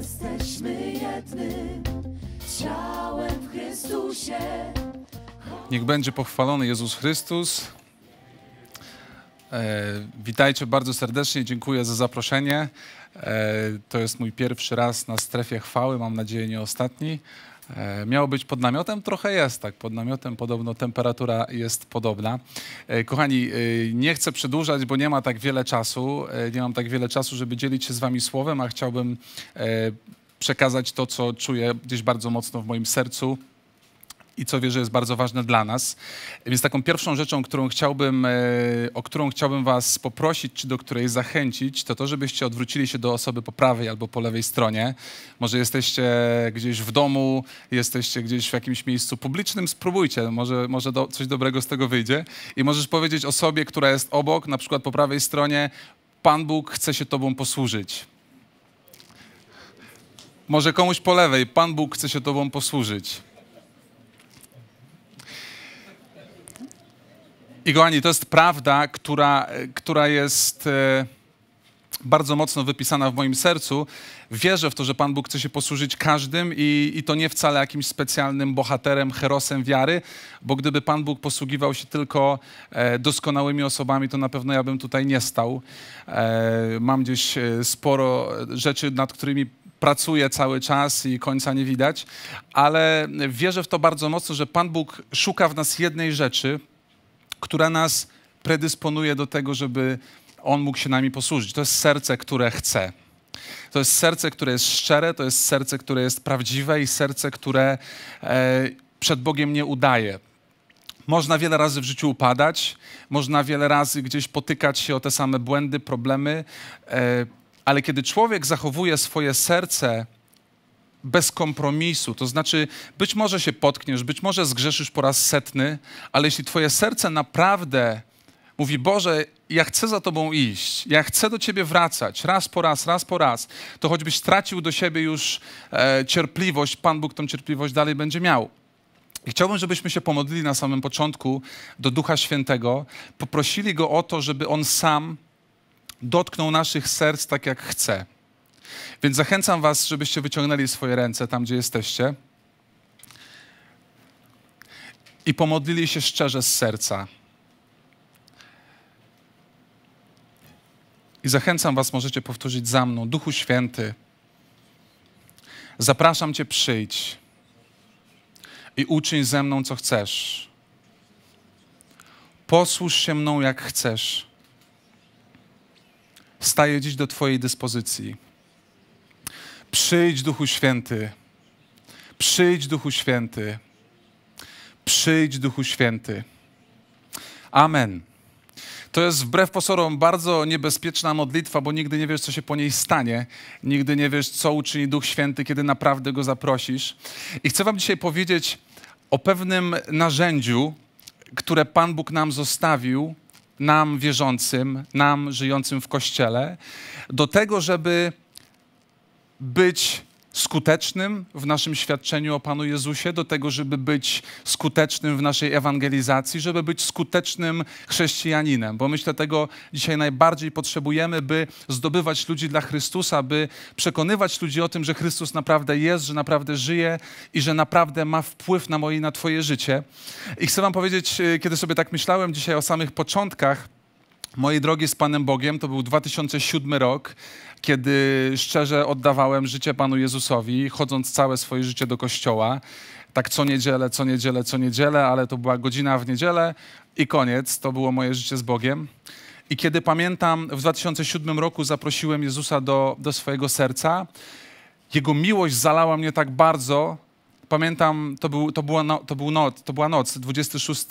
jesteśmy jednym ciałem w Chrystusie. Niech będzie pochwalony Jezus Chrystus. E, witajcie bardzo serdecznie, dziękuję za zaproszenie. E, to jest mój pierwszy raz na strefie chwały, mam nadzieję nie ostatni. E, miało być pod namiotem, trochę jest tak. Pod namiotem podobno temperatura jest podobna. E, kochani, e, nie chcę przedłużać, bo nie ma tak wiele czasu. Nie mam tak wiele czasu, żeby dzielić się z Wami słowem, a chciałbym przekazać to, co czuję gdzieś bardzo mocno w moim sercu i co wierzę jest bardzo ważne dla nas. Więc taką pierwszą rzeczą, którą chciałbym, e, o którą chciałbym was poprosić, czy do której zachęcić, to to, żebyście odwrócili się do osoby po prawej albo po lewej stronie. Może jesteście gdzieś w domu, jesteście gdzieś w jakimś miejscu publicznym, spróbujcie, może, może do, coś dobrego z tego wyjdzie. I możesz powiedzieć osobie, która jest obok, na przykład po prawej stronie, Pan Bóg chce się Tobą posłużyć. Może komuś po lewej, Pan Bóg chce się Tobą posłużyć. I kochani, to jest prawda, która, która jest e, bardzo mocno wypisana w moim sercu. Wierzę w to, że Pan Bóg chce się posłużyć każdym i, i to nie wcale jakimś specjalnym bohaterem, herosem wiary, bo gdyby Pan Bóg posługiwał się tylko e, doskonałymi osobami, to na pewno ja bym tutaj nie stał. E, mam gdzieś e, sporo rzeczy, nad którymi pracuję cały czas i końca nie widać, ale wierzę w to bardzo mocno, że Pan Bóg szuka w nas jednej rzeczy, która nas predysponuje do tego, żeby On mógł się nami posłużyć. To jest serce, które chce. To jest serce, które jest szczere, to jest serce, które jest prawdziwe i serce, które e, przed Bogiem nie udaje. Można wiele razy w życiu upadać, można wiele razy gdzieś potykać się o te same błędy, problemy, e, ale kiedy człowiek zachowuje swoje serce bez kompromisu. To znaczy, być może się potkniesz, być może zgrzeszysz po raz setny, ale jeśli twoje serce naprawdę mówi: Boże, ja chcę za Tobą iść, ja chcę do Ciebie wracać raz po raz, raz po raz, to choćbyś stracił do siebie już e, cierpliwość, Pan Bóg tą cierpliwość dalej będzie miał. I chciałbym, żebyśmy się pomodlili na samym początku do Ducha Świętego, poprosili Go o to, żeby On sam dotknął naszych serc tak, jak chce. Więc zachęcam Was, żebyście wyciągnęli swoje ręce tam, gdzie jesteście i pomodlili się szczerze z serca. I zachęcam Was, możecie powtórzyć za mną: Duchu Święty, zapraszam Cię, przyjdź i uczyń ze mną, co chcesz. Posłuż się mną, jak chcesz. Staję dziś do Twojej dyspozycji. Przyjdź, Duchu Święty. Przyjdź, Duchu Święty. Przyjdź, Duchu Święty. Amen. To jest wbrew pozorom bardzo niebezpieczna modlitwa, bo nigdy nie wiesz, co się po niej stanie. Nigdy nie wiesz, co uczyni Duch Święty, kiedy naprawdę go zaprosisz. I chcę Wam dzisiaj powiedzieć o pewnym narzędziu, które Pan Bóg nam zostawił, nam wierzącym, nam żyjącym w kościele, do tego, żeby być skutecznym w naszym świadczeniu o Panu Jezusie, do tego, żeby być skutecznym w naszej ewangelizacji, żeby być skutecznym chrześcijaninem, bo myślę, tego dzisiaj najbardziej potrzebujemy, by zdobywać ludzi dla Chrystusa, by przekonywać ludzi o tym, że Chrystus naprawdę jest, że naprawdę żyje i że naprawdę ma wpływ na moje i na Twoje życie. I chcę Wam powiedzieć, e, kiedy sobie tak myślałem dzisiaj o samych początkach, Moje drogi z Panem Bogiem, to był 2007 rok kiedy szczerze oddawałem życie Panu Jezusowi, chodząc całe swoje życie do kościoła. Tak co niedzielę, co niedzielę, co niedzielę, ale to była godzina w niedzielę i koniec. To było moje życie z Bogiem. I kiedy pamiętam, w 2007 roku zaprosiłem Jezusa do, do swojego serca. Jego miłość zalała mnie tak bardzo, pamiętam, to, był, to, była no, to, był noc, to była noc, 26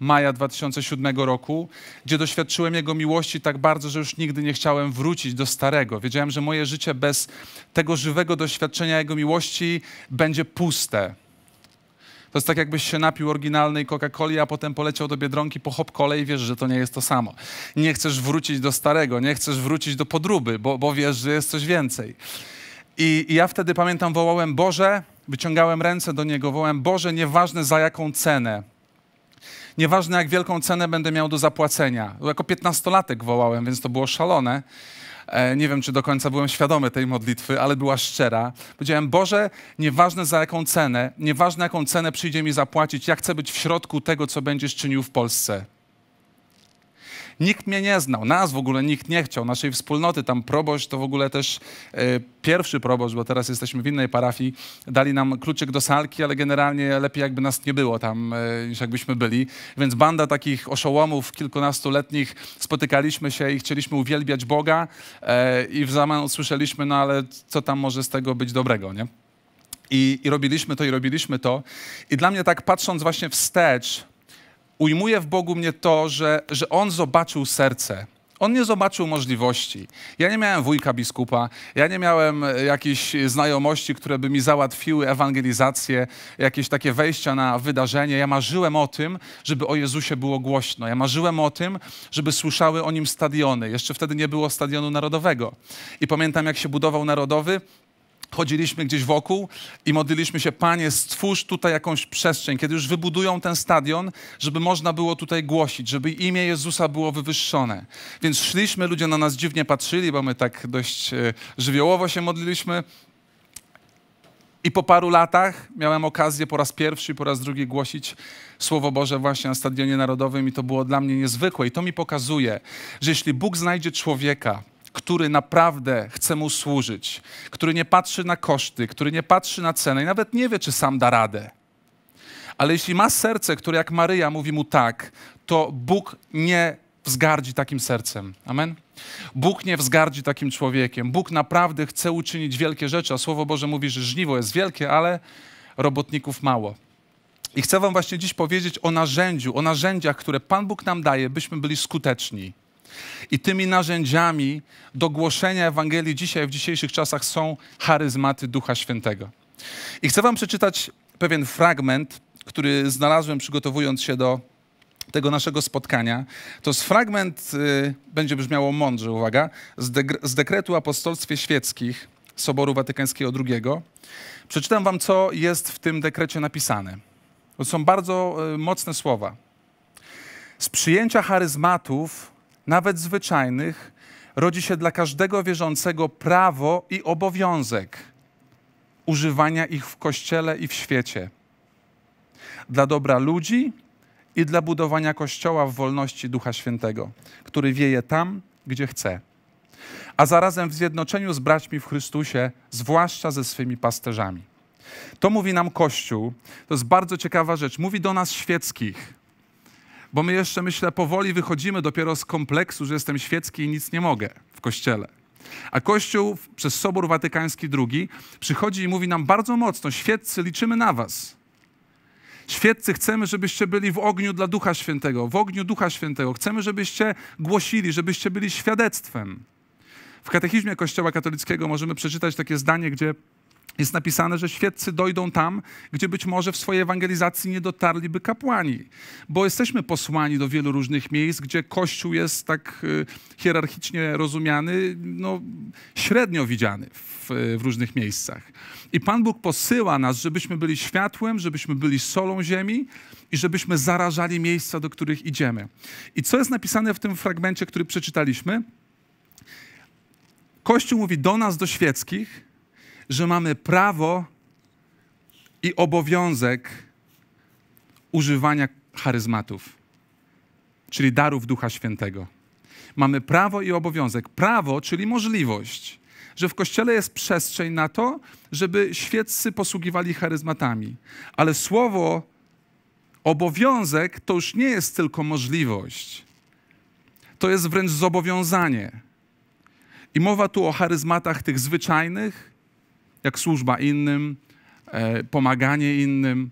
maja 2007 roku, gdzie doświadczyłem Jego miłości tak bardzo, że już nigdy nie chciałem wrócić do starego. Wiedziałem, że moje życie bez tego żywego doświadczenia Jego miłości będzie puste. To jest tak, jakbyś się napił oryginalnej Coca-Coli, a potem poleciał do Biedronki po hop i wiesz, że to nie jest to samo. Nie chcesz wrócić do starego, nie chcesz wrócić do podróby, bo, bo wiesz, że jest coś więcej. I, I ja wtedy pamiętam, wołałem, Boże, Wyciągałem ręce do Niego, wołałem, Boże, nieważne za jaką cenę, nieważne jak wielką cenę będę miał do zapłacenia. Jako piętnastolatek wołałem, więc to było szalone. E, nie wiem, czy do końca byłem świadomy tej modlitwy, ale była szczera. Powiedziałem, Boże, nieważne za jaką cenę, nieważne jaką cenę przyjdzie mi zapłacić, ja chcę być w środku tego, co będziesz czynił w Polsce. Nikt mnie nie znał, nas w ogóle nikt nie chciał, naszej wspólnoty, tam proboszcz to w ogóle też e, pierwszy proboszcz, bo teraz jesteśmy w innej parafii, dali nam kluczyk do salki, ale generalnie lepiej jakby nas nie było tam e, niż jakbyśmy byli. Więc banda takich oszołomów kilkunastoletnich spotykaliśmy się i chcieliśmy uwielbiać Boga e, i w zamian słyszeliśmy, no ale co tam może z tego być dobrego, nie? I, I robiliśmy to, i robiliśmy to. I dla mnie tak patrząc właśnie wstecz, ujmuje w Bogu mnie to, że, że On zobaczył serce. On nie zobaczył możliwości. Ja nie miałem wujka biskupa, ja nie miałem e, jakichś znajomości, które by mi załatwiły ewangelizację, jakieś takie wejścia na wydarzenie. Ja marzyłem o tym, żeby o Jezusie było głośno. Ja marzyłem o tym, żeby słyszały o nim stadiony. Jeszcze wtedy nie było stadionu narodowego. I pamiętam, jak się budował narodowy, chodziliśmy gdzieś wokół i modliliśmy się, Panie, stwórz tutaj jakąś przestrzeń, kiedy już wybudują ten stadion, żeby można było tutaj głosić, żeby imię Jezusa było wywyższone. Więc szliśmy, ludzie na nas dziwnie patrzyli, bo my tak dość e, żywiołowo się modliliśmy. I po paru latach miałem okazję po raz pierwszy i po raz drugi głosić Słowo Boże właśnie na Stadionie Narodowym i to było dla mnie niezwykłe. I to mi pokazuje, że jeśli Bóg znajdzie człowieka, który naprawdę chce mu służyć, który nie patrzy na koszty, który nie patrzy na cenę i nawet nie wie, czy sam da radę. Ale jeśli ma serce, które jak Maryja mówi mu tak, to Bóg nie wzgardzi takim sercem. Amen? Bóg nie wzgardzi takim człowiekiem. Bóg naprawdę chce uczynić wielkie rzeczy, a Słowo Boże mówi, że żniwo jest wielkie, ale robotników mało. I chcę Wam właśnie dziś powiedzieć o narzędziu, o narzędziach, które Pan Bóg nam daje, byśmy byli skuteczni. I tymi narzędziami do głoszenia Ewangelii dzisiaj, w dzisiejszych czasach są charyzmaty Ducha Świętego. I chcę Wam przeczytać pewien fragment, który znalazłem przygotowując się do tego naszego spotkania. To jest fragment, y, będzie brzmiało mądrze, uwaga, z, de z dekretu apostolstwie świeckich Soboru Watykańskiego II. Przeczytam Wam, co jest w tym dekrecie napisane. To są bardzo y, mocne słowa. Z przyjęcia charyzmatów nawet zwyczajnych, rodzi się dla każdego wierzącego prawo i obowiązek używania ich w kościele i w świecie. Dla dobra ludzi i dla budowania kościoła w wolności Ducha Świętego, który wieje tam, gdzie chce, a zarazem w zjednoczeniu z braćmi w Chrystusie, zwłaszcza ze swymi pasterzami. To mówi nam Kościół. To jest bardzo ciekawa rzecz. Mówi do nas świeckich. Bo my jeszcze, myślę, powoli wychodzimy dopiero z kompleksu, że jestem świecki i nic nie mogę w kościele. A Kościół przez Sobór Watykański II przychodzi i mówi nam bardzo mocno: świeccy, liczymy na Was. Świeccy, chcemy, żebyście byli w ogniu dla Ducha Świętego, w ogniu Ducha Świętego. Chcemy, żebyście głosili, żebyście byli świadectwem. W katechizmie Kościoła katolickiego możemy przeczytać takie zdanie, gdzie jest napisane, że świeccy dojdą tam, gdzie być może w swojej ewangelizacji nie dotarliby kapłani, bo jesteśmy posłani do wielu różnych miejsc, gdzie Kościół jest tak y, hierarchicznie rozumiany, no, średnio widziany w, y, w różnych miejscach. I Pan Bóg posyła nas, żebyśmy byli światłem, żebyśmy byli solą ziemi i żebyśmy zarażali miejsca, do których idziemy. I co jest napisane w tym fragmencie, który przeczytaliśmy? Kościół mówi do nas, do świeckich, że mamy prawo i obowiązek używania charyzmatów, czyli darów Ducha Świętego. Mamy prawo i obowiązek. Prawo, czyli możliwość, że w kościele jest przestrzeń na to, żeby świeccy posługiwali charyzmatami. Ale słowo obowiązek to już nie jest tylko możliwość. To jest wręcz zobowiązanie. I mowa tu o charyzmatach tych zwyczajnych, jak służba innym, e, pomaganie innym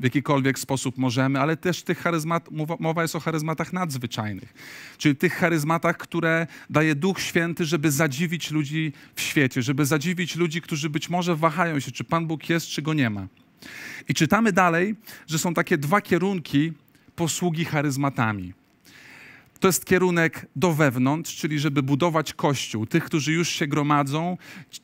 w jakikolwiek sposób możemy, ale też tych charyzmat, mowa jest o charyzmatach nadzwyczajnych, czyli tych charyzmatach, które daje Duch Święty, żeby zadziwić ludzi w świecie, żeby zadziwić ludzi, którzy być może wahają się, czy Pan Bóg jest, czy Go nie ma. I czytamy dalej, że są takie dwa kierunki posługi charyzmatami – to jest kierunek do wewnątrz, czyli żeby budować Kościół. Tych, którzy już się gromadzą,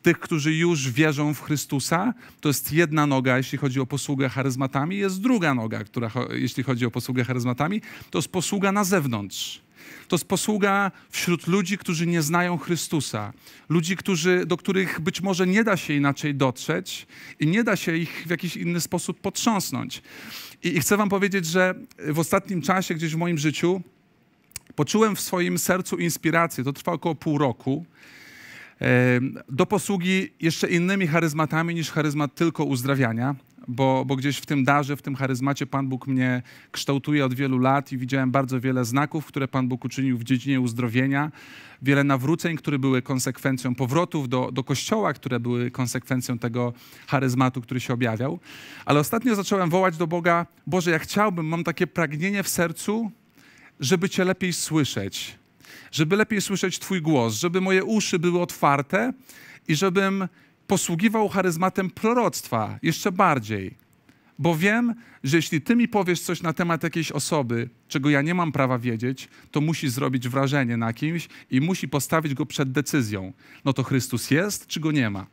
tych, którzy już wierzą w Chrystusa. To jest jedna noga, jeśli chodzi o posługę charyzmatami. Jest druga noga, która, jeśli chodzi o posługę charyzmatami, to jest posługa na zewnątrz. To jest posługa wśród ludzi, którzy nie znają Chrystusa, ludzi, którzy, do których być może nie da się inaczej dotrzeć i nie da się ich w jakiś inny sposób potrząsnąć. I, i chcę Wam powiedzieć, że w ostatnim czasie, gdzieś w moim życiu, Poczułem w swoim sercu inspirację, to trwa około pół roku, do posługi jeszcze innymi charyzmatami niż charyzmat tylko uzdrawiania, bo, bo gdzieś w tym darze, w tym charyzmacie Pan Bóg mnie kształtuje od wielu lat i widziałem bardzo wiele znaków, które Pan Bóg uczynił w dziedzinie uzdrowienia, wiele nawróceń, które były konsekwencją powrotów do, do kościoła, które były konsekwencją tego charyzmatu, który się objawiał. Ale ostatnio zacząłem wołać do Boga: Boże, ja chciałbym, mam takie pragnienie w sercu żeby Cię lepiej słyszeć, żeby lepiej słyszeć Twój głos, żeby moje uszy były otwarte i żebym posługiwał charyzmatem proroctwa jeszcze bardziej. Bo wiem, że jeśli Ty mi powiesz coś na temat jakiejś osoby, czego ja nie mam prawa wiedzieć, to musi zrobić wrażenie na kimś i musi postawić go przed decyzją. No to Chrystus jest, czy go nie ma?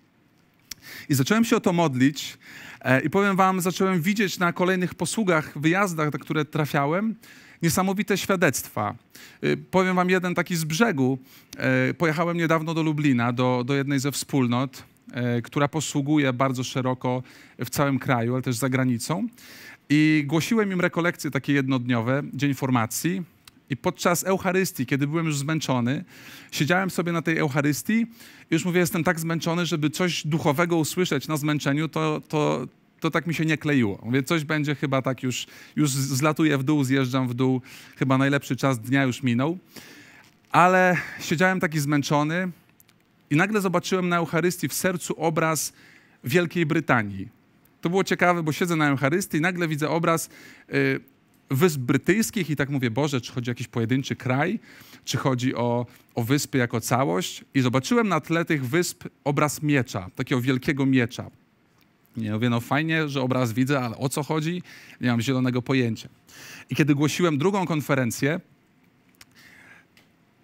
I zacząłem się o to modlić e, i powiem wam, zacząłem widzieć na kolejnych posługach, wyjazdach, na które trafiałem, niesamowite świadectwa. Y, powiem wam jeden taki z brzegu. Y, pojechałem niedawno do Lublina, do, do jednej ze wspólnot, y, która posługuje bardzo szeroko w całym kraju, ale też za granicą. I głosiłem im rekolekcje takie jednodniowe, dzień formacji. I podczas Eucharystii, kiedy byłem już zmęczony, siedziałem sobie na tej Eucharystii i już mówię, jestem tak zmęczony, żeby coś duchowego usłyszeć na zmęczeniu, to, to, to tak mi się nie kleiło. Mówię, coś będzie chyba tak już, już zlatuję w dół, zjeżdżam w dół, chyba najlepszy czas dnia już minął. Ale siedziałem taki zmęczony i nagle zobaczyłem na Eucharystii w sercu obraz Wielkiej Brytanii. To było ciekawe, bo siedzę na Eucharystii i nagle widzę obraz y, Wysp Brytyjskich i tak mówię, Boże, czy chodzi o jakiś pojedynczy kraj, czy chodzi o, o wyspy jako całość. I zobaczyłem na tle tych wysp obraz miecza, takiego wielkiego miecza. Ja mówię, no fajnie, że obraz widzę, ale o co chodzi? Nie mam zielonego pojęcia. I kiedy głosiłem drugą konferencję,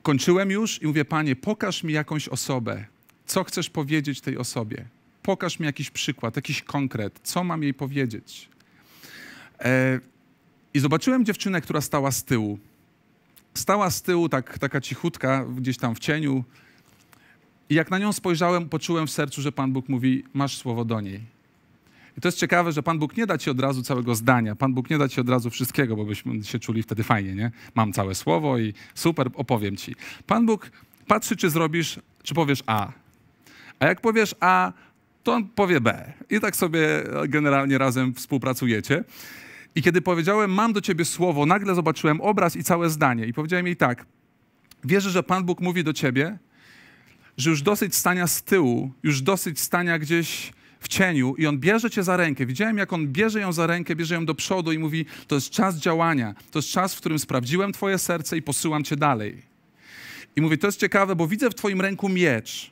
kończyłem już i mówię, panie, pokaż mi jakąś osobę. Co chcesz powiedzieć tej osobie? Pokaż mi jakiś przykład, jakiś konkret. Co mam jej powiedzieć? E, I zobaczyłem dziewczynę, która stała z tyłu. Stała z tyłu, tak, taka cichutka, gdzieś tam w cieniu. I jak na nią spojrzałem, poczułem w sercu, że Pan Bóg mówi: Masz słowo do niej. I to jest ciekawe, że Pan Bóg nie da ci od razu całego zdania, Pan Bóg nie da ci od razu wszystkiego, bo byśmy się czuli wtedy fajnie, nie? Mam całe słowo i super, opowiem ci. Pan Bóg patrzy, czy zrobisz, czy powiesz A. A jak powiesz A, to on powie B. I tak sobie generalnie razem współpracujecie. I kiedy powiedziałem, mam do ciebie słowo, nagle zobaczyłem obraz i całe zdanie. I powiedziałem jej tak, wierzę, że Pan Bóg mówi do ciebie, że już dosyć stania z tyłu, już dosyć stania gdzieś w cieniu i on bierze cię za rękę. Widziałem, jak on bierze ją za rękę, bierze ją do przodu i mówi: To jest czas działania, to jest czas, w którym sprawdziłem twoje serce i posyłam cię dalej. I mówi: To jest ciekawe, bo widzę w twoim ręku miecz.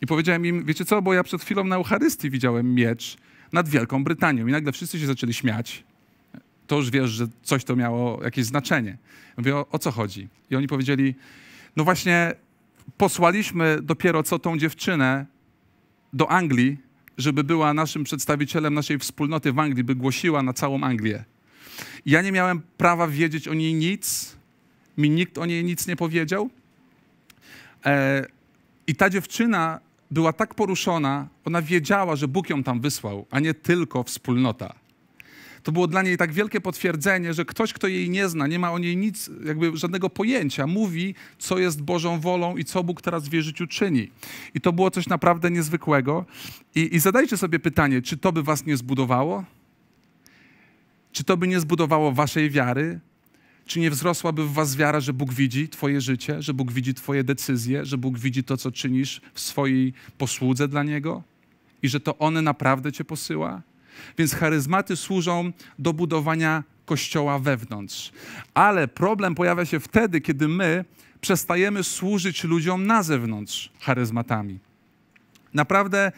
I powiedziałem im: Wiecie co, bo ja przed chwilą na Eucharystii widziałem miecz nad Wielką Brytanią. I nagle wszyscy się zaczęli śmiać. To już wiesz, że coś to miało jakieś znaczenie. Mówię: O, o co chodzi? I oni powiedzieli: No właśnie, posłaliśmy dopiero co tą dziewczynę do Anglii żeby była naszym przedstawicielem naszej wspólnoty w Anglii, by głosiła na całą Anglię. Ja nie miałem prawa wiedzieć o niej nic, mi nikt o niej nic nie powiedział. E, I ta dziewczyna była tak poruszona, ona wiedziała, że Bóg ją tam wysłał, a nie tylko wspólnota. To było dla niej tak wielkie potwierdzenie, że ktoś, kto jej nie zna, nie ma o niej nic, jakby żadnego pojęcia, mówi, co jest Bożą wolą i co Bóg teraz w jej życiu czyni. I to było coś naprawdę niezwykłego. I, i zadajcie sobie pytanie, czy to by was nie zbudowało? Czy to by nie zbudowało waszej wiary? Czy nie wzrosłaby w was wiara, że Bóg widzi twoje życie, że Bóg widzi twoje decyzje, że Bóg widzi to, co czynisz w swojej posłudze dla Niego i że to On naprawdę cię posyła? Więc charyzmaty służą do budowania kościoła wewnątrz. Ale problem pojawia się wtedy, kiedy my przestajemy służyć ludziom na zewnątrz charyzmatami. Naprawdę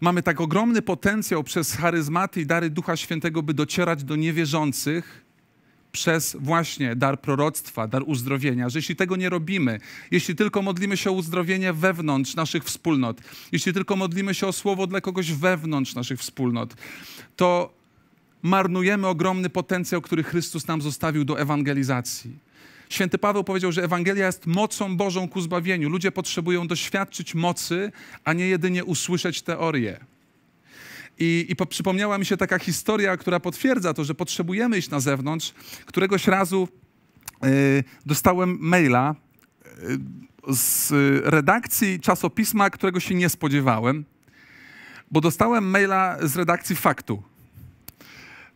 mamy tak ogromny potencjał przez charyzmaty i dary Ducha Świętego, by docierać do niewierzących, przez właśnie dar proroctwa, dar uzdrowienia, że jeśli tego nie robimy, jeśli tylko modlimy się o uzdrowienie wewnątrz naszych wspólnot, jeśli tylko modlimy się o słowo dla kogoś wewnątrz naszych wspólnot, to marnujemy ogromny potencjał, który Chrystus nam zostawił do ewangelizacji. Święty Paweł powiedział, że Ewangelia jest mocą Bożą ku zbawieniu. Ludzie potrzebują doświadczyć mocy, a nie jedynie usłyszeć teorię. I, i po, przypomniała mi się taka historia, która potwierdza to, że potrzebujemy iść na zewnątrz. Któregoś razu y, dostałem maila y, z redakcji czasopisma, którego się nie spodziewałem, bo dostałem maila z redakcji Faktu.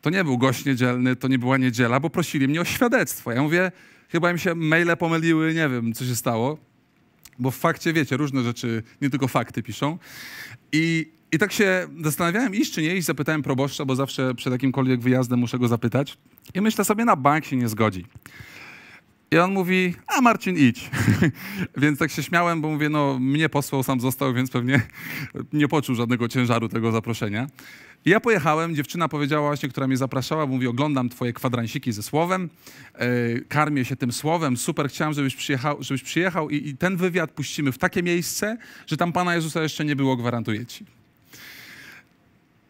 To nie był gość niedzielny, to nie była niedziela, bo prosili mnie o świadectwo. Ja mówię, chyba im się maile pomyliły, nie wiem, co się stało. Bo w fakcie, wiecie, różne rzeczy, nie tylko fakty piszą. I i tak się zastanawiałem iść czy nie iść, zapytałem proboszcza, bo zawsze przed jakimkolwiek wyjazdem muszę go zapytać. I myślę sobie, na bank się nie zgodzi. I on mówi, a Marcin idź. więc tak się śmiałem, bo mówię, no mnie posłał, sam został, więc pewnie nie poczuł żadnego ciężaru tego zaproszenia. I ja pojechałem, dziewczyna powiedziała właśnie, która mnie zapraszała, mówi, oglądam twoje kwadransiki ze słowem, yy, karmię się tym słowem, super, chciałem, żebyś przyjechał, żebyś przyjechał i, i ten wywiad puścimy w takie miejsce, że tam Pana Jezusa jeszcze nie było, gwarantuję ci.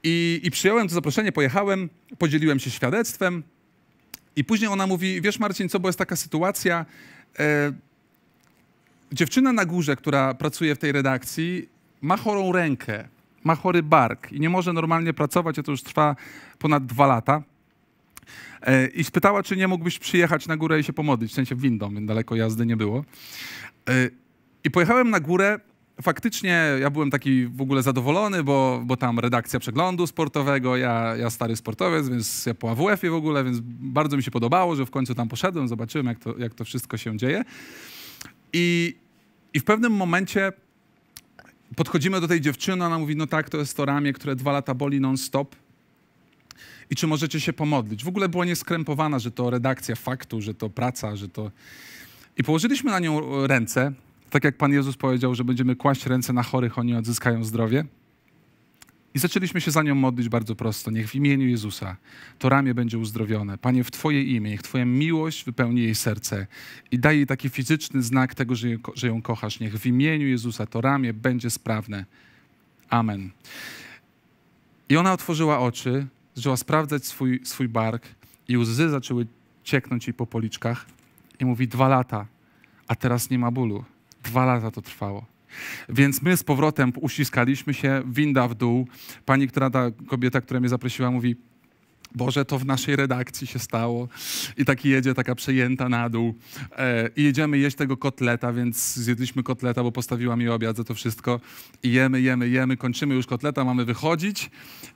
I, I przyjąłem to zaproszenie, pojechałem, podzieliłem się świadectwem. I później ona mówi, wiesz Marcin, co, bo jest taka sytuacja, e, dziewczyna na górze, która pracuje w tej redakcji, ma chorą rękę, ma chory bark i nie może normalnie pracować, a to już trwa ponad dwa lata. E, I spytała, czy nie mógłbyś przyjechać na górę i się pomodlić, w sensie windą, więc daleko jazdy nie było. E, I pojechałem na górę, faktycznie ja byłem taki w ogóle zadowolony, bo, bo tam redakcja przeglądu sportowego, ja, ja stary sportowiec, więc ja po AWF-ie w ogóle, więc bardzo mi się podobało, że w końcu tam poszedłem, zobaczyłem, jak to, jak to wszystko się dzieje. I, I w pewnym momencie podchodzimy do tej dziewczyny, ona mówi, no tak, to jest to ramię, które dwa lata boli non-stop. I czy możecie się pomodlić? W ogóle była nieskrępowana, że to redakcja faktu, że to praca, że to... I położyliśmy na nią ręce tak jak Pan Jezus powiedział, że będziemy kłaść ręce na chorych, oni odzyskają zdrowie. I zaczęliśmy się za nią modlić bardzo prosto. Niech w imieniu Jezusa to ramię będzie uzdrowione. Panie, w Twoje imię, niech Twoja miłość wypełni jej serce i daj jej taki fizyczny znak tego, że, je, że ją kochasz. Niech w imieniu Jezusa to ramię będzie sprawne. Amen. I ona otworzyła oczy, zaczęła sprawdzać swój, swój bark i łzy zaczęły cieknąć jej po policzkach. I mówi, dwa lata, a teraz nie ma bólu. Dwa lata to trwało. Więc my z powrotem uściskaliśmy się, winda w dół. Pani, która ta kobieta, która mnie zaprosiła, mówi: Boże, to w naszej redakcji się stało. I taki jedzie, taka przejęta na dół. E, I jedziemy jeść tego kotleta, więc zjedliśmy kotleta, bo postawiła mi obiad za to wszystko. I jemy, jemy, jemy, kończymy już kotleta, mamy wychodzić.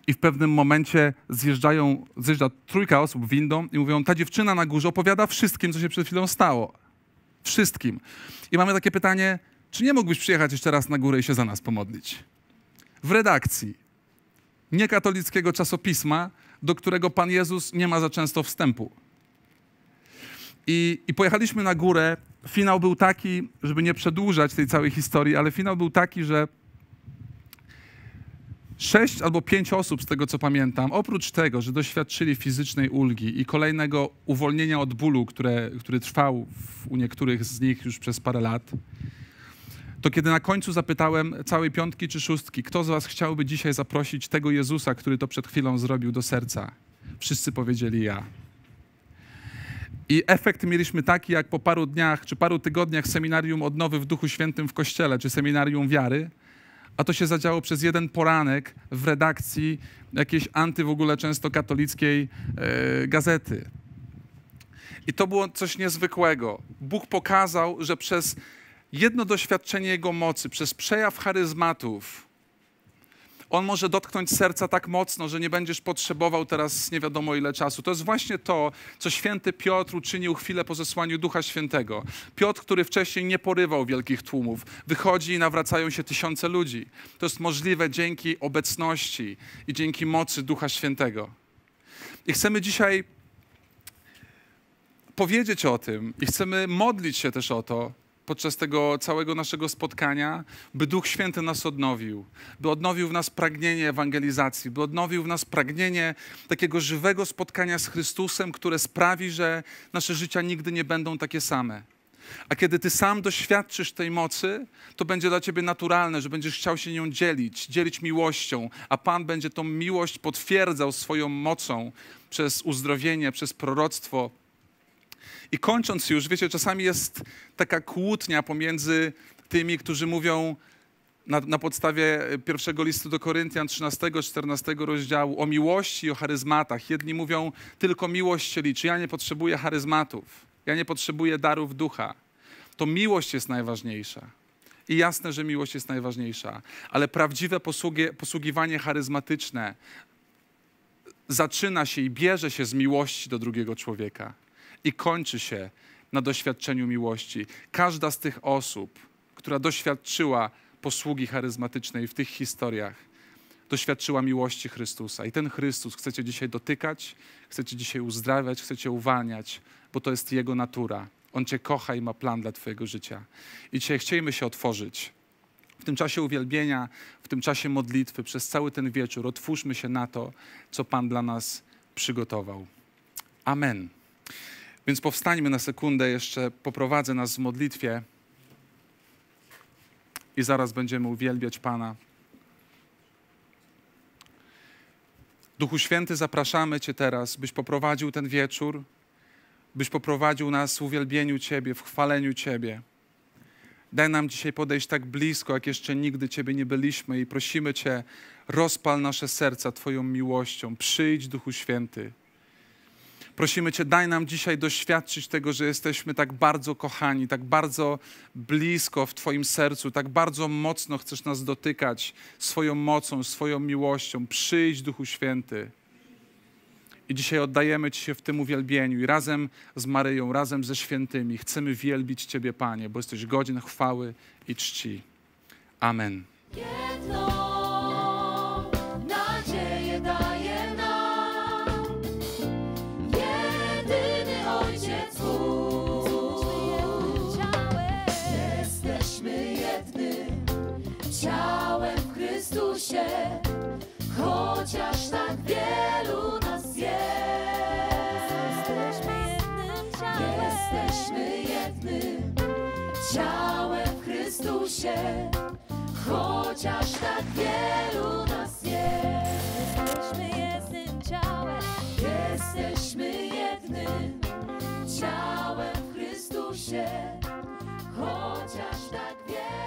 I w pewnym momencie zjeżdżają, zjeżdża trójka osób windą i mówią, ta dziewczyna na górze opowiada wszystkim, co się przed chwilą stało wszystkim. I mamy takie pytanie, czy nie mógłbyś przyjechać jeszcze raz na górę i się za nas pomodlić? W redakcji niekatolickiego czasopisma, do którego Pan Jezus nie ma za często wstępu. I, I, pojechaliśmy na górę. Finał był taki, żeby nie przedłużać tej całej historii, ale finał był taki, że Sześć albo pięć osób, z tego co pamiętam, oprócz tego, że doświadczyli fizycznej ulgi i kolejnego uwolnienia od bólu, które, który trwał w, u niektórych z nich już przez parę lat, to kiedy na końcu zapytałem całej piątki czy szóstki, kto z was chciałby dzisiaj zaprosić tego Jezusa, który to przed chwilą zrobił do serca, wszyscy powiedzieli ja. I efekt mieliśmy taki, jak po paru dniach czy paru tygodniach seminarium odnowy w Duchu Świętym w Kościele, czy seminarium wiary, a to się zadziało przez jeden poranek w redakcji jakiejś anty w ogóle często katolickiej yy, gazety. I to było coś niezwykłego. Bóg pokazał, że przez jedno doświadczenie Jego mocy, przez przejaw charyzmatów, on może dotknąć serca tak mocno, że nie będziesz potrzebował teraz nie wiadomo ile czasu. To jest właśnie to, co święty Piotr uczynił chwilę po zesłaniu Ducha Świętego. Piotr, który wcześniej nie porywał wielkich tłumów, wychodzi i nawracają się tysiące ludzi. To jest możliwe dzięki obecności i dzięki mocy Ducha Świętego. I chcemy dzisiaj powiedzieć o tym i chcemy modlić się też o to, podczas tego całego naszego spotkania, by Duch Święty nas odnowił, by odnowił w nas pragnienie ewangelizacji, by odnowił w nas pragnienie takiego żywego spotkania z Chrystusem, które sprawi, że nasze życia nigdy nie będą takie same. A kiedy ty sam doświadczysz tej mocy, to będzie dla ciebie naturalne, że będziesz chciał się nią dzielić, dzielić miłością, a Pan będzie tą miłość potwierdzał swoją mocą przez uzdrowienie, przez proroctwo, i kończąc już, wiecie, czasami jest taka kłótnia pomiędzy tymi, którzy mówią na, na podstawie pierwszego listu do Koryntian 13-14 rozdziału o miłości o charyzmatach. Jedni mówią, tylko miłość się liczy. Ja nie potrzebuję charyzmatów. Ja nie potrzebuję darów ducha. To miłość jest najważniejsza. I jasne, że miłość jest najważniejsza, ale prawdziwe posługi, posługiwanie charyzmatyczne zaczyna się i bierze się z miłości do drugiego człowieka i kończy się na doświadczeniu miłości. Każda z tych osób, która doświadczyła posługi charyzmatycznej w tych historiach, doświadczyła miłości Chrystusa. I ten Chrystus chcecie dzisiaj dotykać, chcecie dzisiaj uzdrawiać, chcecie uwalniać, bo to jest Jego natura. On Cię kocha i ma plan dla Twojego życia. I dzisiaj chcielibyśmy się otworzyć. W tym czasie uwielbienia, w tym czasie modlitwy, przez cały ten wieczór otwórzmy się na to, co Pan dla nas przygotował. Amen. Więc powstańmy na sekundę, jeszcze poprowadzę nas w modlitwie i zaraz będziemy uwielbiać Pana. Duchu Święty, zapraszamy Cię teraz, byś poprowadził ten wieczór, byś poprowadził nas w uwielbieniu Ciebie, w chwaleniu Ciebie. Daj nam dzisiaj podejść tak blisko, jak jeszcze nigdy Ciebie nie byliśmy i prosimy Cię, rozpal nasze serca Twoją miłością. Przyjdź, Duchu Święty. Prosimy Cię, daj nam dzisiaj doświadczyć tego, że jesteśmy tak bardzo kochani, tak bardzo blisko w Twoim sercu, tak bardzo mocno chcesz nas dotykać swoją mocą, swoją miłością. Przyjdź, Duchu Święty. I dzisiaj oddajemy Ci się w tym uwielbieniu i razem z Maryją, razem ze świętymi chcemy wielbić Ciebie, Panie, bo jesteś godzien chwały i czci. Amen. się, chociaż tak wiem.